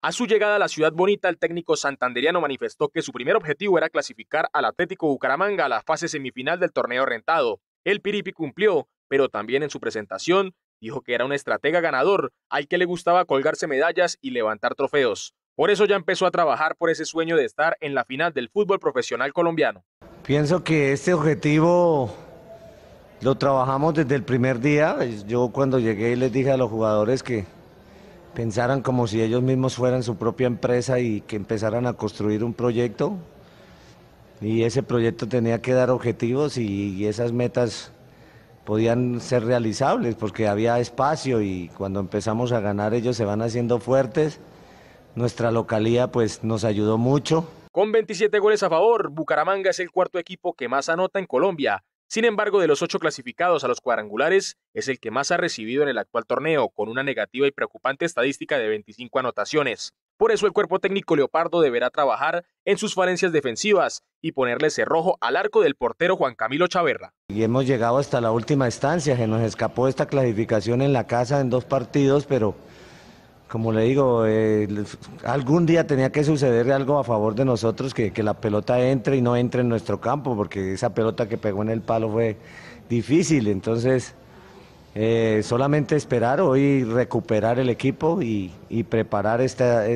A su llegada a la ciudad bonita, el técnico santanderiano manifestó que su primer objetivo era clasificar al Atlético Bucaramanga a la fase semifinal del torneo rentado. El Piripi cumplió, pero también en su presentación dijo que era un estratega ganador al que le gustaba colgarse medallas y levantar trofeos. Por eso ya empezó a trabajar por ese sueño de estar en la final del fútbol profesional colombiano. Pienso que este objetivo lo trabajamos desde el primer día. Yo cuando llegué les dije a los jugadores que pensaran como si ellos mismos fueran su propia empresa y que empezaran a construir un proyecto. Y ese proyecto tenía que dar objetivos y, esas metas podían ser realizables porque había espacio y cuando empezamos a ganar ellos se van haciendo fuertes. Nuestra localía pues nos ayudó mucho. Con 27 goles a favor, Bucaramanga es el cuarto equipo que más anota en Colombia, sin embargo, de los ocho clasificados a los cuadrangulares, es el que más ha recibido en el actual torneo, con una negativa y preocupante estadística de 25 anotaciones. Por eso el cuerpo técnico Leopardo deberá trabajar en sus falencias defensivas y ponerle cerrojo al arco del portero Juan Camilo Chaverra. Y hemos llegado hasta la última estancia, se nos escapó esta clasificación en la casa en dos partidos, pero como le digo, eh, algún día tenía que suceder algo a favor de nosotros, que, la pelota entre y no entre en nuestro campo, porque esa pelota que pegó en el palo fue difícil. Entonces, eh, solamente esperar hoy recuperar el equipo y, preparar este,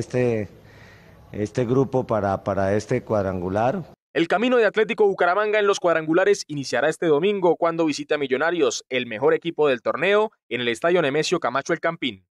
este grupo para, para este cuadrangular. El camino de Atlético Bucaramanga en los cuadrangulares iniciará este domingo cuando visita a Millonarios, el mejor equipo del torneo, en el Estadio Nemesio Camacho El Campín.